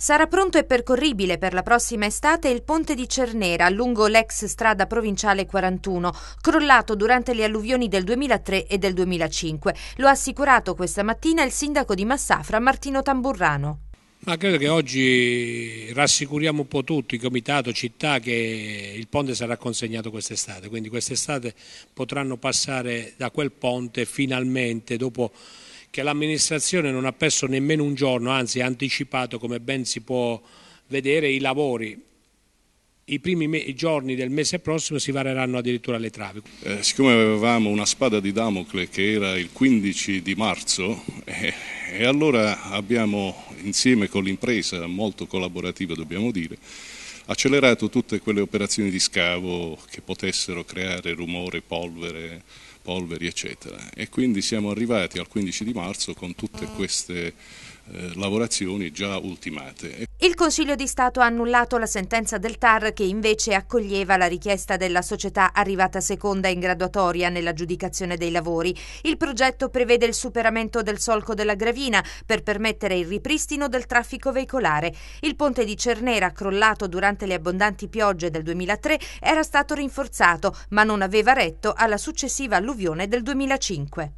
Sarà pronto e percorribile per la prossima estate il ponte di Cernera lungo l'ex strada provinciale 41, crollato durante le alluvioni del 2003 e del 2005. Lo ha assicurato questa mattina il sindaco di Massafra Martino Tamburrano. Ma credo che oggi rassicuriamo un po' tutti, comitato, città, che il ponte sarà consegnato quest'estate, quindi quest'estate potranno passare da quel ponte finalmente dopo che l'amministrazione non ha perso nemmeno un giorno, anzi ha anticipato, come ben si può vedere, i lavori. I primi i giorni del mese prossimo si vareranno addirittura le travi. Eh, siccome avevamo una spada di Damocle che era il 15 di marzo, eh, e allora abbiamo insieme con l'impresa, molto collaborativa dobbiamo dire, accelerato tutte quelle operazioni di scavo che potessero creare rumore, polvere, polveri eccetera e quindi siamo arrivati al 15 di marzo con tutte queste eh, lavorazioni già ultimate. Il Consiglio di Stato ha annullato la sentenza del TAR che invece accoglieva la richiesta della società arrivata seconda in graduatoria nell'aggiudicazione dei lavori. Il progetto prevede il superamento del solco della Gravina per permettere il ripristino del traffico veicolare. Il ponte di Cernera, crollato durante le abbondanti piogge del 2003, era stato rinforzato ma non aveva retto alla successiva alluvione del 2005.